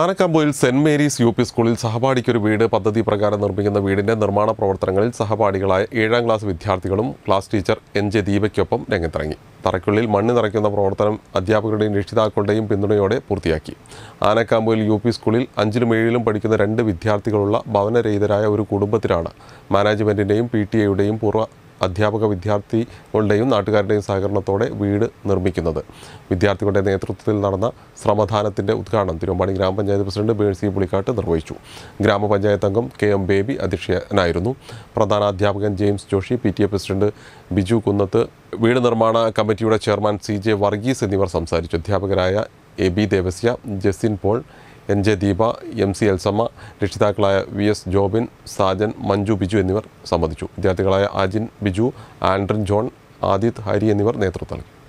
ആനക്കാമ്പൂയിൽ saint Mary's U P സ്കൂളിൽ സഹപാഠിക്കൊരു വീട് പദ്ധതി പ്രകാരം നിർമ്മിക്കുന്ന വീടിന്റെ നിർമ്മാണ പ്രവർത്തനങ്ങളിൽ സഹപാഠികളായ ഏഴാം ക്ലാസ് വിദ്യാർത്ഥികളും ക്ലാസ് ടീച്ചർ എൻ ജെ ദീപയ്ക്കൊപ്പം രംഗത്തിറങ്ങി തറയ്ക്കുള്ളിൽ മണ്ണ് നിറയ്ക്കുന്ന പ്രവർത്തനം അധ്യാപകരുടെയും രക്ഷിതാക്കളുടെയും പിന്തുണയോടെ പൂർത്തിയാക്കി ആനക്കാമ്പൂയിൽ യു പി സ്കൂളിൽ അഞ്ചിലും ഏഴിലും പഠിക്കുന്ന രണ്ട് വിദ്യാർത്ഥികളുള്ള ഭവനരഹിതരായ ഒരു കുടുംബത്തിലാണ് മാനേജ്മെന്റിന്റെയും പി ടി എയുടെയും പൂർവ്വ അധ്യാപക വിദ്യാർത്ഥികളുടെയും നാട്ടുകാരുടെയും സഹകരണത്തോടെ വീട് നിർമ്മിക്കുന്നത് വിദ്യാർത്ഥികളുടെ നേതൃത്വത്തിൽ നടന്ന ശ്രമദാനത്തിൻ്റെ ഉദ്ഘാടനം തിരുവമ്പാടി ഗ്രാമപഞ്ചായത്ത് പ്രസിഡന്റ് ബേഴ്സി പുളിക്കാട്ട് നിർവഹിച്ചു ഗ്രാമപഞ്ചായത്ത് അംഗം കെ എം ബേബി അധ്യക്ഷനായിരുന്നു അധ്യാപകൻ James Joshi P T A president Biju Kunnath വീട് നിർമ്മാണ കമ്മിറ്റിയുടെ ചെയർമാൻ സി ജെ വർഗീസ് എന്നിവർ സംസാരിച്ചു അധ്യാപകരായ A B Devasya Jasin Paul N J Deepa M C Elsamma രക്ഷിതാക്കളായ വി എസ് ജോബിൻ സാജൻ മഞ്ജു ബിജു എന്നിവർ സംബന്ധിച്ചു വിദ്യാർത്ഥികളായ അജിൻ ബിജു ആൻഡ്രൻ ജോൺ ആദിത് ഹരി എന്നിവർ നേതൃത്വം നൽകി